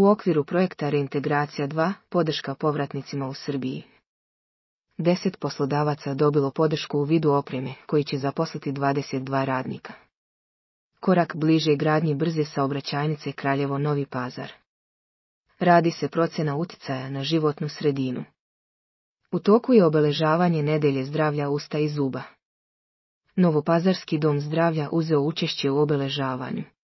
u okviru projekta Reintegracija 2 podrška povratnicima u Srbiji. Deset poslodavaca dobilo podršku u vidu opreme koji će zaposliti 22 radnika. Korak bliže gradnji brze saobraćajnice Kraljevo Novi Pazar. Radi se procjena uticaja na životnu sredinu. U toku je obeležavanje nedelje zdravlja usta i zuba. Novopazarski dom zdravlja uzeo učešće u obeležavanju.